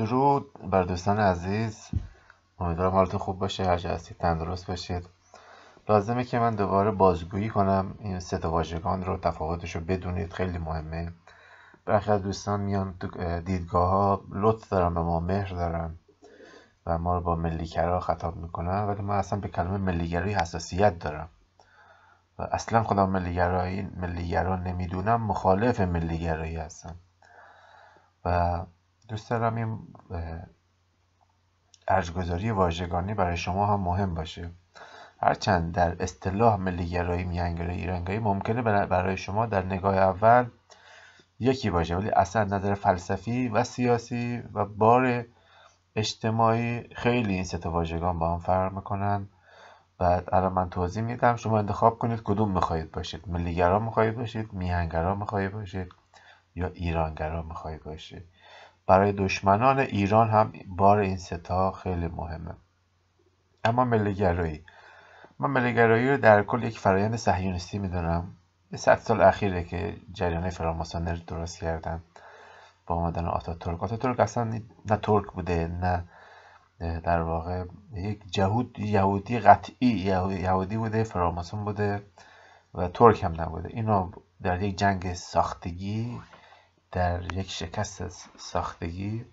درود بر دوستان عزیز امیدوارم حالتون خوب باشه هر هستید تندرست باشید لازمه که من دوباره بازگویی کنم این سه تا واژگان رو تفاوتش رو بدونید خیلی مهمه برخی از دوستان میان دیدگاه ها لطف دارن به ما مهر دارن و ما رو با ملیگرا خطاب میکنن ولی من اصلا به کلمه ملیگرایی حساسیت دارم و اصلا خودم ملیگرایی ملیگرا نمیدونم مخالف ملیگرایی هستم و دوست دارم این ارزگذاری واژگانی برای شما هم مهم باشه هرچند در اصطلاح ملیگرایی میانگرایی ایرانگرایی ممکنه برای شما در نگاه اول یکی باشه ولی اصلا نظر فلسفی و سیاسی و بار اجتماعی خیلی این ستا واژگان با هم فرق میکنن و الان من توضیح میدم شما انتخاب کنید کدوم میخواهید باشید ملیگرا میخواهید باشید میهنگرا میخواهید باشید یا ایرانگرا میخواهید باشید برای دشمنان ایران هم بار این ستا خیلی مهمه اما ملیگرایی من ملیگرایی رو در کل یک فرایند صهیونیستی میدونم به صد سال اخیره که جریان رو درست کردن با آمدن آتا ترک اصلا نه ترک بوده نه در واقع یک جهود یهودی قطعی یهودی بوده فراماسون بوده و ترک هم نبوده اینو در یک جنگ ساختگی در یک شکست ساختگی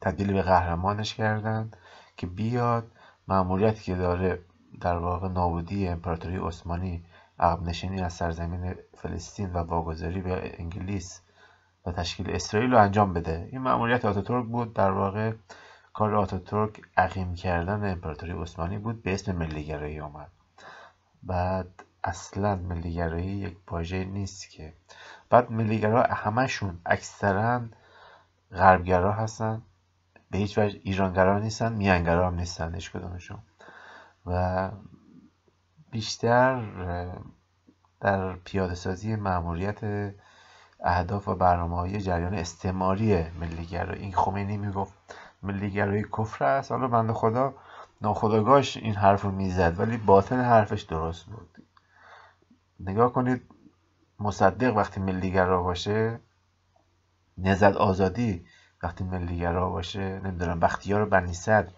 تبدیل به قهرمانش کردند که بیاد مأموریتی که داره در واقع نابودی امپراتوری عثمانی عقب نشینی از سرزمین فلسطین و واگذاری به انگلیس و تشکیل اسرائیل رو انجام بده این معمولیت آتاتورک بود در واقع کار آتاتورک عقیم کردن امپراتوری عثمانی بود به اسم ملیگرایی آمد بعد اصلا ملیگرایی یک پاژه نیست که بعد ملیگرا همشون اکثرا غربگرا هستن به هیچ وجه ایرانگرا نیستن میانگرا هم نیستن هیچ کدومشون و بیشتر در پیاده سازی اهداف و برنامه های جریان استعماری ملیگرا این خمینی میگفت ملیگرایی کفر است حالا بند خدا ناخداگاش این حرف رو میزد ولی باطن حرفش درست بود نگاه کنید مصدق وقتی ملیگرا باشه نزد آزادی وقتی ملیگرا باشه نمیدونم بختیار بنی بنیسد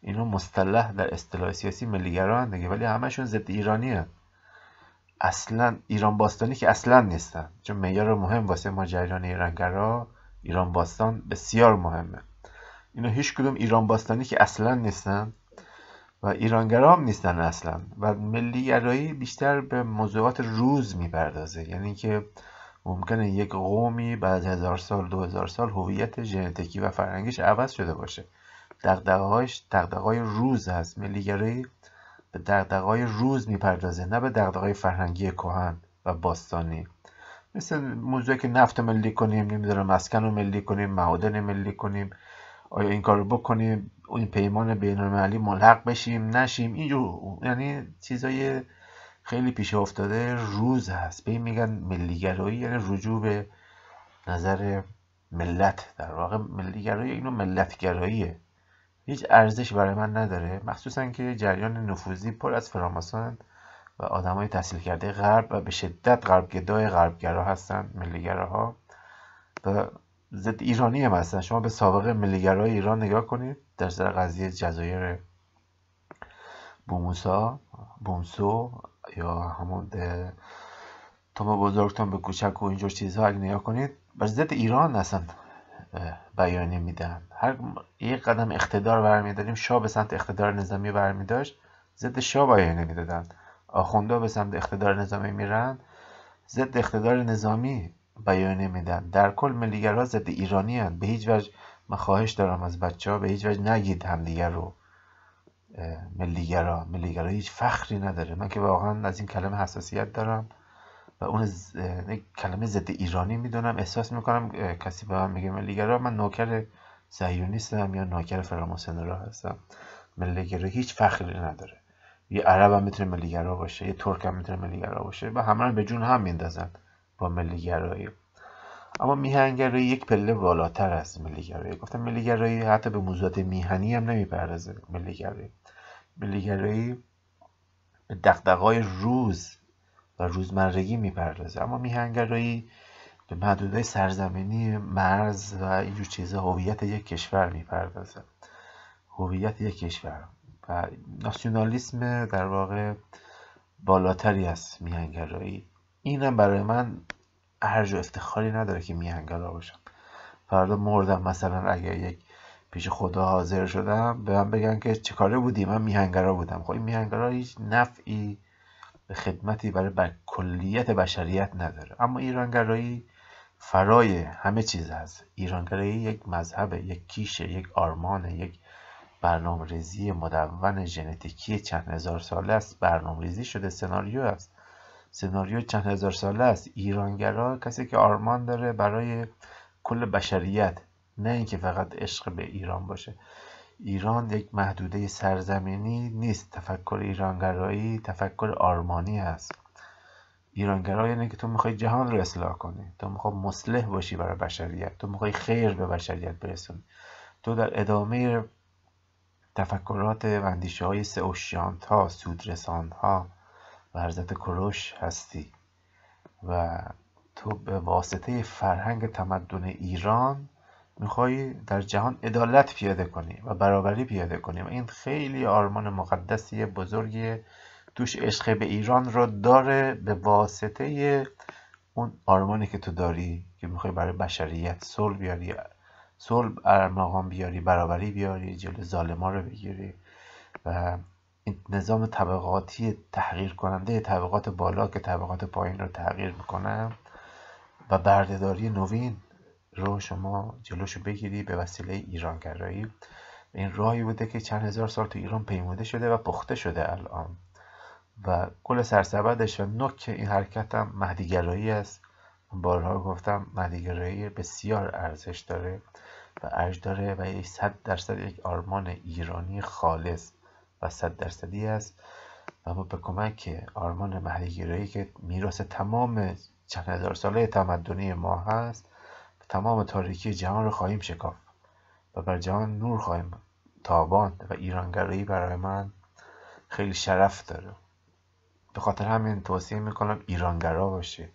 اینو مصطلح در اصطلاح سیاسی ملیگرا هستند دیگه ولی همشون ضد ایرانی هن. اصلا ایران باستانی که اصلا نیستن چون معیار مهم واسه ما جریان ایرانگرا ایران باستان بسیار مهمه اینا هیچ کدوم ایران باستانی که اصلا نیستن و ایرانگرام نیستن اصلا و ملی گرایی بیشتر به موضوعات روز میپردازه یعنی که ممکنه یک قومی بعد هزار سال دو هزار سال هویت ژنتیکی و فرهنگش عوض شده باشه دقدقهاش های روز هست ملیگرایی به های روز میپردازه نه به دقدقهای فرهنگی کهن و باستانی مثل موضوعی که نفت ملی کنیم نمیدونم مسکن رو ملی کنیم معادن ملی کنیم آیا این کار رو بکنیم این پیمان بین المللی ملحق بشیم نشیم اینجور یعنی چیزای خیلی پیش افتاده روز هست به این میگن ملیگرایی یعنی رجوع به نظر ملت در واقع ملیگرایی اینو ملتگراییه هیچ ارزش برای من نداره مخصوصا که جریان نفوذی پر از فراماسون و های تحصیل کرده غرب و به شدت غرب گدای غربگرا هستن ملیگراها و ضد ایرانی هم هستن شما به سابقه ملیگرای ایران نگاه کنید در سر قضیه جزایر بوموسا بومسو یا همون ما بزرگتون به کوچک و اینجور چیزها اگه نیا کنید بر ضد ایران اصلا بیانیه میدن هر یک قدم اقتدار برمیداریم شاه به سمت اقتدار نظامی برمیداشت ضد شاه بیانیه میدادن آخوندا به سمت اقتدار نظامی میرن ضد اقتدار نظامی بیانیه میدن در کل ملیگرها ضد ایرانی هن. به هیچ وجه من خواهش دارم از بچه ها به هیچ وجه نگید همدیگر رو ملیگرا ملیگرا هیچ فخری نداره من که واقعا از این کلمه حساسیت دارم و اون کلمه ضد ایرانی میدونم احساس میکنم کسی به من میگه ملیگرا من نوکر زهیونیستم یا نوکر فراموسن را هستم ملیگرا هیچ فخری نداره یه عرب هم میتونه ملیگرا باشه یه ترک هم میتونه ملیگرا باشه و همه به جون هم میندازن با ملیگرایی اما میهنگرایی یک پله بالاتر از ملیگرایی گفتم ملیگرایی حتی به موضوعات میهنی هم نمیپردازه ملیگرایی ملیگرایی به دقدقای روز و روزمرگی میپردازه اما میهنگرایی به محدودهای سرزمینی مرز و اینجور چیزا هویت یک کشور میپردازه هویت یک کشور و ناسیونالیسم در واقع بالاتری است میهنگرایی اینم برای من ارج و افتخاری نداره که میهنگرا باشم فردا مردم مثلا اگر یک پیش خدا حاضر شدم به من بگن که چکاره بودی من میهنگرا بودم خب این میهنگرا هیچ نفعی به خدمتی برای بر کلیت بشریت نداره اما ایرانگرایی فرای همه چیز هست ایرانگرایی یک مذهب یک کیشه یک آرمان یک برنامه ریزی مدون ژنتیکی چند هزار ساله است برنامه ریزی شده سناریو است سناریو چند هزار ساله است ایرانگرا کسی که آرمان داره برای کل بشریت نه اینکه فقط عشق به ایران باشه ایران یک محدوده سرزمینی نیست تفکر ایرانگرایی تفکر آرمانی هست ایرانگرا یعنی که تو میخوای جهان رو اصلاح کنی تو میخوای مصلح باشی برای بشریت تو میخوای خیر به بشریت برسونی تو در ادامه تفکرات و اندیشه های سودرسان‌ها، ها سودرسان ها ورزت کروش هستی و تو به واسطه فرهنگ تمدن ایران میخوای در جهان عدالت پیاده کنی و برابری پیاده کنی و این خیلی آرمان مقدسی بزرگی توش عشق به ایران رو داره به واسطه اون آرمانی که تو داری که میخوای برای بشریت صلح بیاری صلح ارمغان بیاری برابری بیاری جلو ظالما رو بگیری و این نظام طبقاتی تحقیر کننده طبقات بالا که طبقات پایین رو تغییر میکنن و بردهداری نوین رو شما جلوشو بگیری به وسیله ایرانگرایی این راهی بوده که چند هزار سال تو ایران پیموده شده و پخته شده الان و کل سرسبدش و نکه این حرکت هم مهدیگرایی است بارها گفتم مهدیگرایی بسیار ارزش داره و ارزش داره و یک صد درصد یک آرمان ایرانی خالص صد درصدی است و ما به کمک آرمان گرایی که میراث تمام چند هزار ساله تمدنی ما هست تمام تاریکی جهان رو خواهیم شکاف و بر جهان نور خواهیم تاباند و ایرانگرایی برای من خیلی شرف داره به خاطر همین توصیه میکنم ایرانگرا باشید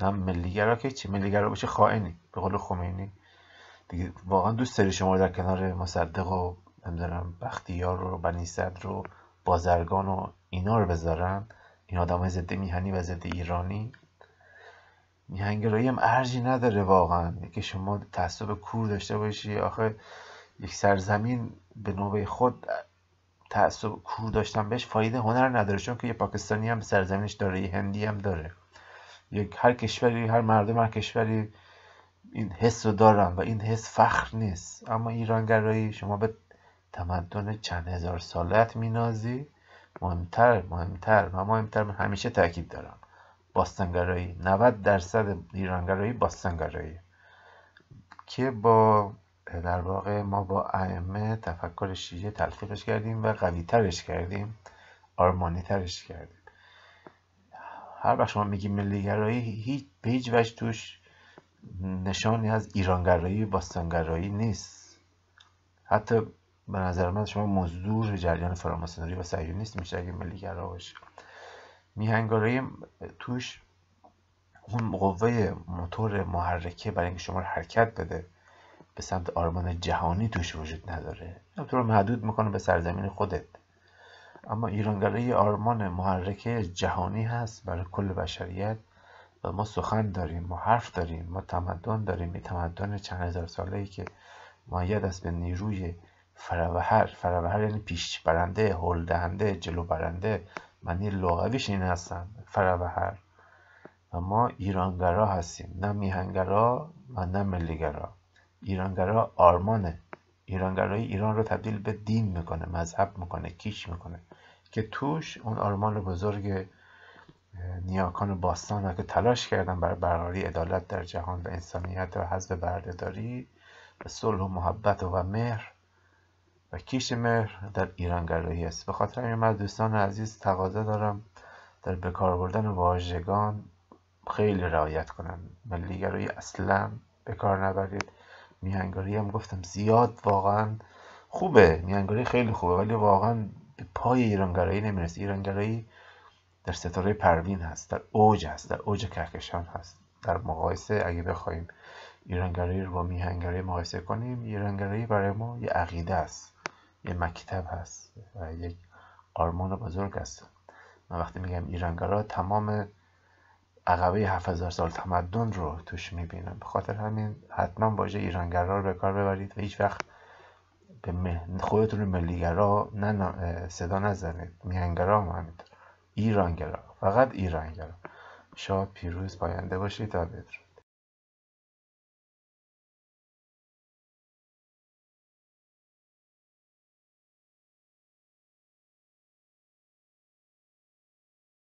نه ملیگرا که چی ملیگرا باشه خائنی به قول خمینی دیگه واقعا دوست داری شما در کنار مصدق و نمیدونم بختیار رو بنی صدر رو بازرگان و اینا رو بذارن این آدم های ضد میهنی و ضد ایرانی میهنگرایی هم ارجی نداره واقعا که شما تعصب کور داشته باشی آخه یک سرزمین به نوبه خود تعصب کور داشتن بهش فایده هنر نداره چون که یه پاکستانی هم سرزمینش داره یه هندی هم داره یک هر کشوری هر مردم هر کشوری این حس رو دارن و این حس فخر نیست اما ایرانگرایی شما به تمدن چند هزار سالت مینازی مهمتر مهمتر و مهمتر من همیشه تاکید دارم باستانگرایی 90 درصد ایرانگرایی باستانگرایی که با در واقع ما با ائمه تفکر شیعه تلفیقش کردیم و قویترش کردیم آرمانی ترش کردیم هر وقت شما میگی ملیگرایی هیچ به هیچ توش نشانی از ایرانگرایی باستانگرایی نیست حتی به نظر من شما مزدور جریان فراماسونری و صهیونیست میشه اگه ملیگرا باشه میهنگاره توش اون قوه موتور محرکه برای اینکه شما رو حرکت بده به سمت آرمان جهانی توش وجود نداره تو رو محدود میکنه به سرزمین خودت اما ایرانگره آرمان محرکه جهانی هست برای کل بشریت و ما سخن داریم ما حرف داریم ما تمدن داریم این تمدن چند هزار ساله ای که یاد است به نیروی فرابهر فروهر یعنی پیش برنده هل دهنده جلو برنده معنی لغویش این هستن فرابهر و ما ایرانگرا هستیم نه میهنگرا و نه ملیگرا ایرانگرا آرمانه ایرانگرای ایران رو تبدیل به دین میکنه مذهب میکنه کیش میکنه که توش اون آرمان بزرگ نیاکان باستان ها که تلاش کردن بر برقراری عدالت در جهان و انسانیت و حذف بردهداری و صلح و محبت و مهر و کیش مهر در ایران است به خاطر این من دوستان عزیز تقاضا دارم در بکار بردن واژگان خیلی رعایت کنند ملیگرایی اصلا به کار نبرید میهنگاری هم گفتم زیاد واقعا خوبه میهنگاری خیلی خوبه ولی واقعا به پای ایرانگرایی نمیرسه ایرانگرایی در ستاره پروین هست در اوج هست در اوج کهکشان هست در مقایسه اگه بخوایم ایرانگرایی رو با میهنگرایی مقایسه کنیم ایرانگرایی برای ما یه عقیده است یه مکتب هست و یک آرمان بزرگ هست من وقتی میگم ایرانگرا تمام عقبه 7000 سال تمدن رو توش میبینم به خاطر همین حتما واژه ایرانگرا رو به کار ببرید و هیچ وقت به خودتون رو ملیگرا نه صدا نزنید میهنگرا هم همینطور ایرانگرا فقط ایرانگرا شاد پیروز پاینده باشید تا